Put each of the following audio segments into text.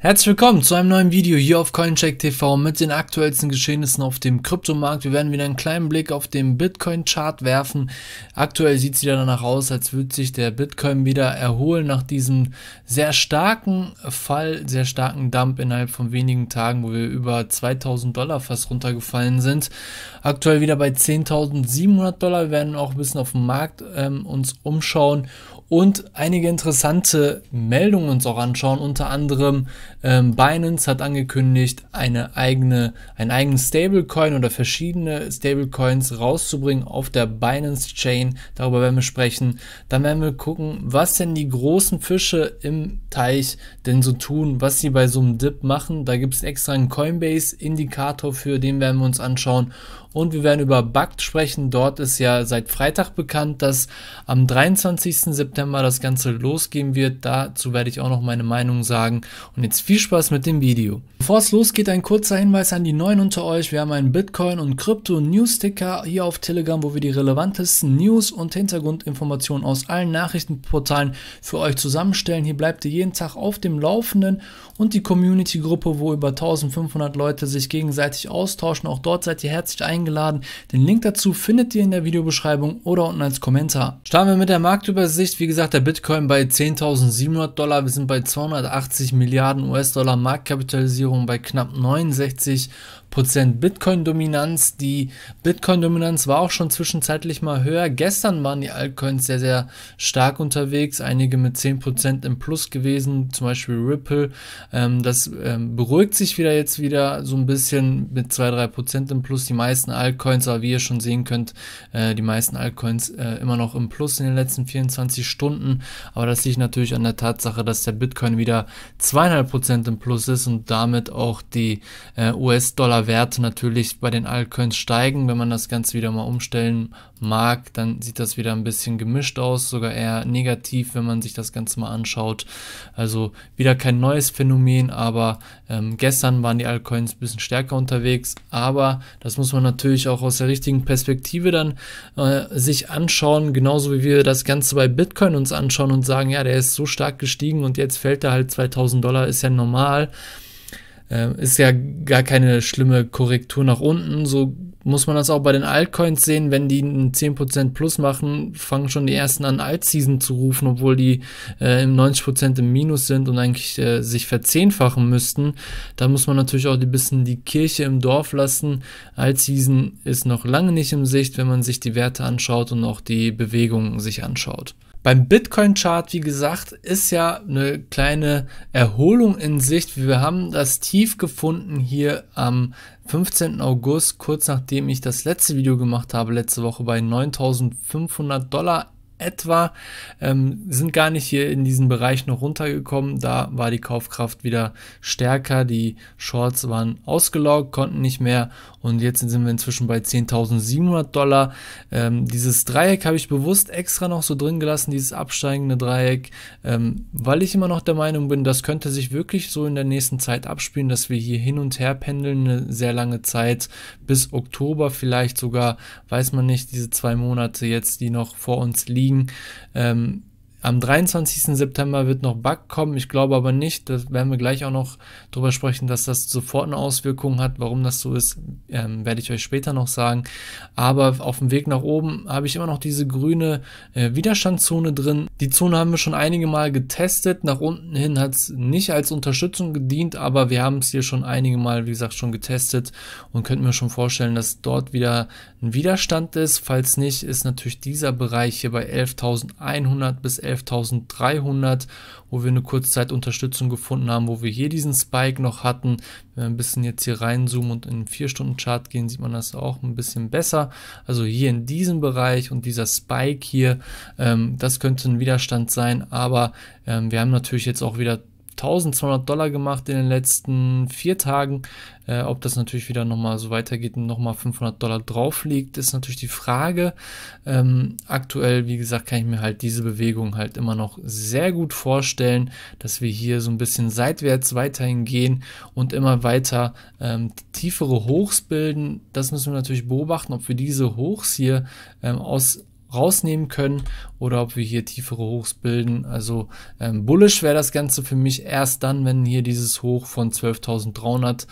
Herzlich willkommen zu einem neuen Video hier auf CoinCheck TV mit den aktuellsten Geschehnissen auf dem Kryptomarkt. Wir werden wieder einen kleinen Blick auf den Bitcoin-Chart werfen. Aktuell sieht es wieder danach aus, als würde sich der Bitcoin wieder erholen nach diesem sehr starken Fall, sehr starken Dump innerhalb von wenigen Tagen, wo wir über 2000 Dollar fast runtergefallen sind. Aktuell wieder bei 10.700 Dollar. Wir werden auch ein bisschen auf dem Markt ähm, uns umschauen und einige interessante Meldungen uns auch anschauen, unter anderem ähm, Binance hat angekündigt, eine eigene, einen eigenen Stablecoin oder verschiedene Stablecoins rauszubringen auf der Binance Chain. Darüber werden wir sprechen. Dann werden wir gucken, was denn die großen Fische im Teich denn so tun, was sie bei so einem Dip machen. Da gibt es extra einen Coinbase-Indikator für, den werden wir uns anschauen. Und wir werden über Bugged sprechen. Dort ist ja seit Freitag bekannt, dass am 23. September das Ganze losgehen wird. Dazu werde ich auch noch meine Meinung sagen. Und jetzt viel Spaß mit dem Video. Bevor es losgeht, ein kurzer Hinweis an die Neuen unter euch. Wir haben einen Bitcoin- und krypto news sticker hier auf Telegram, wo wir die relevantesten News und Hintergrundinformationen aus allen Nachrichtenportalen für euch zusammenstellen. Hier bleibt ihr jeden Tag auf dem Laufenden und die Community-Gruppe, wo über 1500 Leute sich gegenseitig austauschen. Auch dort seid ihr herzlich eingeladen. Den Link dazu findet ihr in der Videobeschreibung oder unten als Kommentar. Starten wir mit der Marktübersicht. Wie gesagt, der Bitcoin bei 10.700 Dollar. Wir sind bei 280 Milliarden US US-Dollar Marktkapitalisierung bei knapp 69 Prozent Bitcoin-Dominanz. Die Bitcoin-Dominanz war auch schon zwischenzeitlich mal höher. Gestern waren die Altcoins sehr, sehr stark unterwegs, einige mit 10% im Plus gewesen, zum Beispiel Ripple. Ähm, das ähm, beruhigt sich wieder jetzt wieder so ein bisschen mit 2-3% im Plus. Die meisten Altcoins, aber wie ihr schon sehen könnt, äh, die meisten Altcoins äh, immer noch im Plus in den letzten 24 Stunden. Aber das liegt natürlich an der Tatsache, dass der Bitcoin wieder 2,5% im Plus ist und damit auch die äh, US-Dollar Werte natürlich bei den Altcoins steigen. Wenn man das Ganze wieder mal umstellen mag, dann sieht das wieder ein bisschen gemischt aus, sogar eher negativ, wenn man sich das Ganze mal anschaut. Also wieder kein neues Phänomen, aber ähm, gestern waren die Altcoins ein bisschen stärker unterwegs. Aber das muss man natürlich auch aus der richtigen Perspektive dann äh, sich anschauen, genauso wie wir das Ganze bei Bitcoin uns anschauen und sagen, ja, der ist so stark gestiegen und jetzt fällt er halt 2000 Dollar, ist ja normal äh, ist ja gar keine schlimme Korrektur nach unten. So muss man das auch bei den Altcoins sehen. Wenn die einen 10% plus machen, fangen schon die ersten an, Altseason zu rufen, obwohl die äh, im 90% im Minus sind und eigentlich äh, sich verzehnfachen müssten. Da muss man natürlich auch ein bisschen die Kirche im Dorf lassen. Altseason ist noch lange nicht im Sicht, wenn man sich die Werte anschaut und auch die Bewegungen sich anschaut. Beim Bitcoin-Chart, wie gesagt, ist ja eine kleine Erholung in Sicht. Wir haben das Tief gefunden hier am 15. August, kurz nachdem ich das letzte Video gemacht habe, letzte Woche bei 9500 Dollar etwa, ähm, sind gar nicht hier in diesen Bereich noch runtergekommen. Da war die Kaufkraft wieder stärker. Die Shorts waren ausgelaugt, konnten nicht mehr. Und jetzt sind wir inzwischen bei 10.700 Dollar. Ähm, dieses Dreieck habe ich bewusst extra noch so drin gelassen, dieses absteigende Dreieck, ähm, weil ich immer noch der Meinung bin, das könnte sich wirklich so in der nächsten Zeit abspielen, dass wir hier hin und her pendeln, eine sehr lange Zeit, bis Oktober vielleicht sogar, weiß man nicht, diese zwei Monate jetzt, die noch vor uns liegen liegen. Ähm, Am 23. September wird noch Bug kommen. Ich glaube aber nicht, das werden wir gleich auch noch drüber sprechen, dass das sofort eine Auswirkung hat. Warum das so ist, ähm, werde ich euch später noch sagen. Aber auf dem Weg nach oben habe ich immer noch diese grüne äh, Widerstandszone drin. Die Zone haben wir schon einige Mal getestet. Nach unten hin hat es nicht als Unterstützung gedient, aber wir haben es hier schon einige Mal, wie gesagt, schon getestet und könnten mir schon vorstellen, dass dort wieder ein Widerstand ist. Falls nicht, ist natürlich dieser Bereich hier bei 11.100 bis 11.000. 11.300, wo wir eine Kurzzeitunterstützung gefunden haben, wo wir hier diesen Spike noch hatten. Wenn wir ein bisschen jetzt hier reinzoomen und in den 4-Stunden-Chart gehen, sieht man das auch ein bisschen besser. Also hier in diesem Bereich und dieser Spike hier, ähm, das könnte ein Widerstand sein, aber ähm, wir haben natürlich jetzt auch wieder 1200 Dollar gemacht in den letzten vier Tagen. Äh, ob das natürlich wieder nochmal so weitergeht und nochmal 500 Dollar drauf liegt, ist natürlich die Frage. Ähm, aktuell, wie gesagt, kann ich mir halt diese Bewegung halt immer noch sehr gut vorstellen, dass wir hier so ein bisschen seitwärts weiterhin gehen und immer weiter ähm, tiefere Hochs bilden. Das müssen wir natürlich beobachten, ob wir diese Hochs hier ähm, aus rausnehmen können oder ob wir hier tiefere Hochs bilden. Also ähm, bullish wäre das Ganze für mich erst dann, wenn hier dieses Hoch von 12.300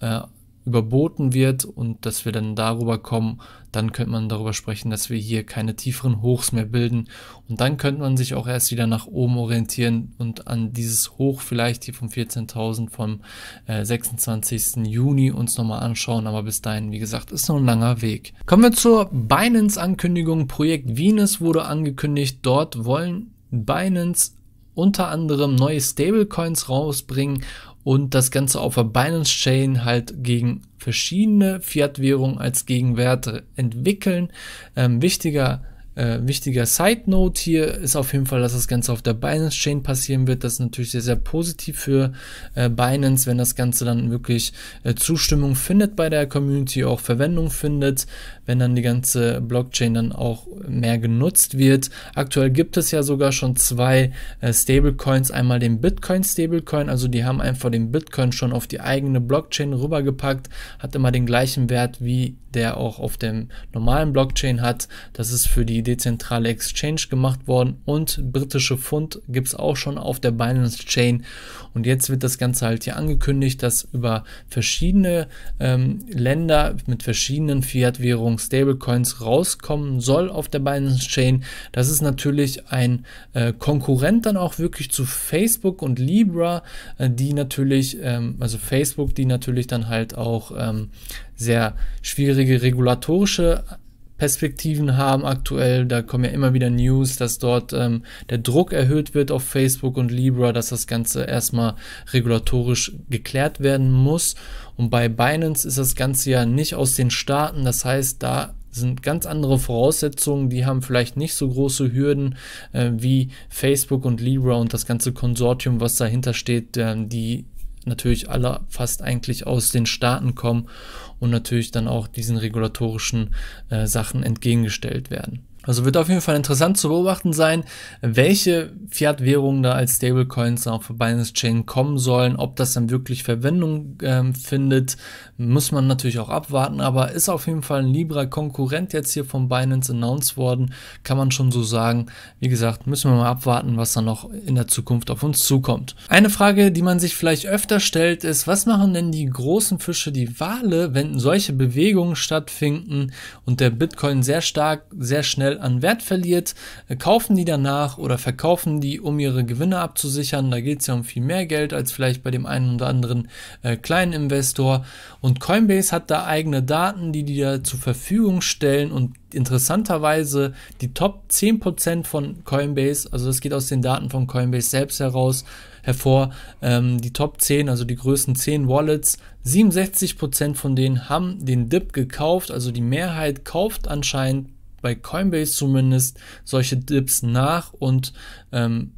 äh, überboten wird und dass wir dann darüber kommen, dann könnte man darüber sprechen, dass wir hier keine tieferen Hochs mehr bilden und dann könnte man sich auch erst wieder nach oben orientieren und an dieses Hoch vielleicht hier vom 14.000 vom äh, 26. Juni uns nochmal anschauen, aber bis dahin, wie gesagt, ist noch ein langer Weg. Kommen wir zur Binance-Ankündigung. Projekt Venus wurde angekündigt, dort wollen Binance unter anderem neue Stablecoins rausbringen und das Ganze auf der Binance Chain halt gegen verschiedene Fiat-Währungen als Gegenwerte entwickeln. Ähm, wichtiger äh, wichtiger Side Note hier ist auf jeden Fall, dass das Ganze auf der Binance Chain passieren wird. Das ist natürlich sehr, sehr positiv für äh, Binance, wenn das Ganze dann wirklich äh, Zustimmung findet bei der Community, auch Verwendung findet, wenn dann die ganze Blockchain dann auch mehr genutzt wird. Aktuell gibt es ja sogar schon zwei äh, Stablecoins, einmal den Bitcoin Stablecoin, also die haben einfach den Bitcoin schon auf die eigene Blockchain rübergepackt, hat immer den gleichen Wert wie der auch auf dem normalen Blockchain hat. Das ist für die dezentrale Exchange gemacht worden und britische Pfund gibt es auch schon auf der Binance Chain. Und jetzt wird das Ganze halt hier angekündigt, dass über verschiedene ähm, Länder mit verschiedenen Fiat-Währungen Stablecoins rauskommen soll auf der Binance Chain. Das ist natürlich ein äh, Konkurrent dann auch wirklich zu Facebook und Libra, äh, die natürlich, ähm, also Facebook, die natürlich dann halt auch ähm, sehr schwierige regulatorische Perspektiven haben aktuell. Da kommen ja immer wieder News, dass dort ähm, der Druck erhöht wird auf Facebook und Libra, dass das Ganze erstmal regulatorisch geklärt werden muss. Und bei Binance ist das Ganze ja nicht aus den Staaten. Das heißt, da sind ganz andere Voraussetzungen, die haben vielleicht nicht so große Hürden äh, wie Facebook und Libra und das ganze Konsortium, was dahinter steht, äh, die natürlich alle fast eigentlich aus den Staaten kommen und natürlich dann auch diesen regulatorischen äh, Sachen entgegengestellt werden. Also wird auf jeden Fall interessant zu beobachten sein, welche Fiat-Währungen da als Stablecoins auf Binance Chain kommen sollen. Ob das dann wirklich Verwendung ähm, findet, muss man natürlich auch abwarten. Aber ist auf jeden Fall ein Libra-Konkurrent jetzt hier von Binance announced worden, kann man schon so sagen. Wie gesagt, müssen wir mal abwarten, was dann noch in der Zukunft auf uns zukommt. Eine Frage, die man sich vielleicht öfter stellt, ist, was machen denn die großen Fische, die Wale, wenn solche Bewegungen stattfinden und der Bitcoin sehr stark, sehr schnell schnell an Wert verliert, äh, kaufen die danach oder verkaufen die, um ihre Gewinne abzusichern. Da geht es ja um viel mehr Geld als vielleicht bei dem einen oder anderen äh, kleinen Investor. Und Coinbase hat da eigene Daten, die die da zur Verfügung stellen und interessanterweise die Top 10% von Coinbase, also das geht aus den Daten von Coinbase selbst heraus, hervor, ähm, die Top 10, also die größten 10 Wallets, 67% von denen haben den Dip gekauft, also die Mehrheit kauft anscheinend bei Coinbase zumindest solche Dips nach und ähm,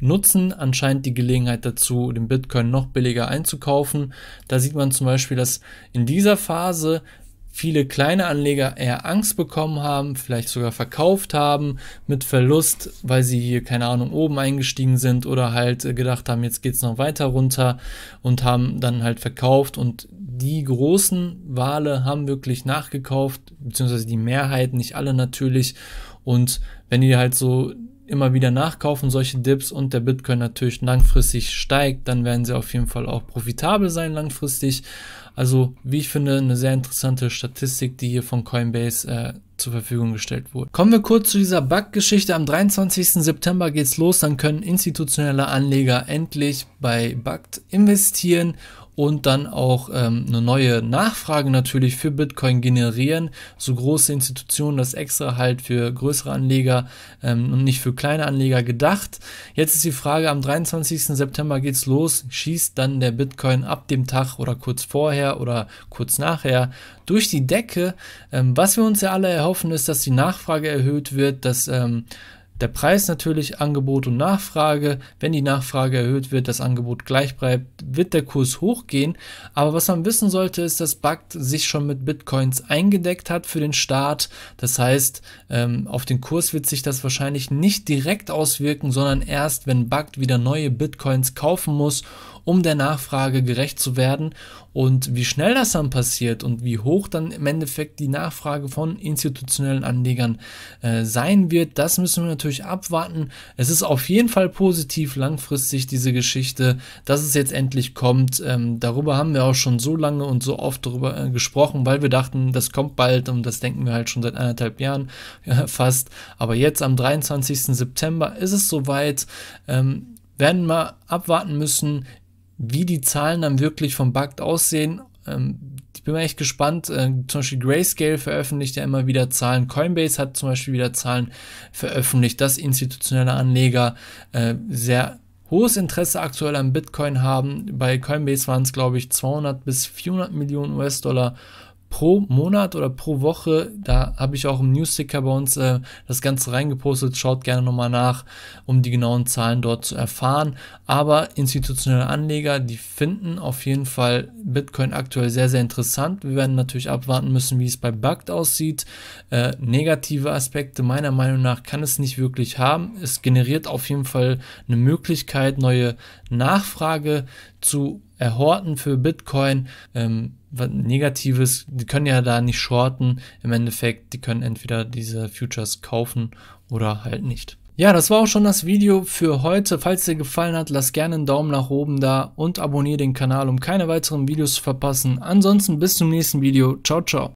nutzen anscheinend die Gelegenheit dazu, den Bitcoin noch billiger einzukaufen. Da sieht man zum Beispiel, dass in dieser Phase viele kleine Anleger eher Angst bekommen haben, vielleicht sogar verkauft haben mit Verlust, weil sie hier, keine Ahnung, oben eingestiegen sind oder halt äh, gedacht haben, jetzt geht's noch weiter runter und haben dann halt verkauft und die großen Wale haben wirklich nachgekauft, beziehungsweise die Mehrheit, nicht alle natürlich. Und wenn ihr halt so immer wieder nachkaufen, solche Dips und der Bitcoin natürlich langfristig steigt, dann werden sie auf jeden Fall auch profitabel sein langfristig. Also, wie ich finde, eine sehr interessante Statistik, die hier von Coinbase äh, zur Verfügung gestellt wurde. Kommen wir kurz zu dieser Bug-Geschichte. Am 23. September geht's los, dann können institutionelle Anleger endlich bei Bugged investieren und dann auch ähm, eine neue Nachfrage natürlich für Bitcoin generieren. So große Institutionen, das extra halt für größere Anleger ähm, und nicht für kleine Anleger gedacht. Jetzt ist die Frage, am 23. September geht es los, schießt dann der Bitcoin ab dem Tag oder kurz vorher oder kurz nachher durch die Decke. Ähm, was wir uns ja alle erhoffen, ist, dass die Nachfrage erhöht wird, dass ähm, der Preis natürlich Angebot und Nachfrage. Wenn die Nachfrage erhöht wird, das Angebot gleich bleibt, wird der Kurs hochgehen. Aber was man wissen sollte, ist, dass BACT sich schon mit Bitcoins eingedeckt hat für den Start. Das heißt, ähm, auf den Kurs wird sich das wahrscheinlich nicht direkt auswirken, sondern erst, wenn BACT wieder neue Bitcoins kaufen muss um der Nachfrage gerecht zu werden. Und wie schnell das dann passiert und wie hoch dann im Endeffekt die Nachfrage von institutionellen Anlegern äh, sein wird, das müssen wir natürlich abwarten. Es ist auf jeden Fall positiv langfristig diese Geschichte, dass es jetzt endlich kommt. Ähm, darüber haben wir auch schon so lange und so oft darüber äh, gesprochen, weil wir dachten, das kommt bald und das denken wir halt schon seit anderthalb Jahren ja, fast. Aber jetzt am 23. September ist es soweit. Ähm, werden wir abwarten müssen, wie die Zahlen dann wirklich vom Bug aussehen. Ähm, ich bin mal echt gespannt. Äh, zum Beispiel Grayscale veröffentlicht ja immer wieder Zahlen. Coinbase hat zum Beispiel wieder Zahlen veröffentlicht, dass institutionelle Anleger äh, sehr hohes Interesse aktuell an Bitcoin haben. Bei Coinbase waren es, glaube ich, 200 bis 400 Millionen US-Dollar pro Monat oder pro Woche. Da habe ich auch im Newsticker bei uns äh, das Ganze reingepostet. Schaut gerne nochmal nach, um die genauen Zahlen dort zu erfahren. Aber institutionelle Anleger, die finden auf jeden Fall Bitcoin aktuell sehr, sehr interessant. Wir werden natürlich abwarten müssen, wie es bei Bugged aussieht. Äh, negative Aspekte meiner Meinung nach kann es nicht wirklich haben. Es generiert auf jeden Fall eine Möglichkeit, neue Nachfrage zu erhorten für Bitcoin. Ähm, was Negatives, die können ja da nicht shorten. Im Endeffekt, die können entweder diese Futures kaufen oder halt nicht. Ja, das war auch schon das Video für heute. Falls dir gefallen hat, lass gerne einen Daumen nach oben da und abonniere den Kanal, um keine weiteren Videos zu verpassen. Ansonsten bis zum nächsten Video. Ciao, ciao.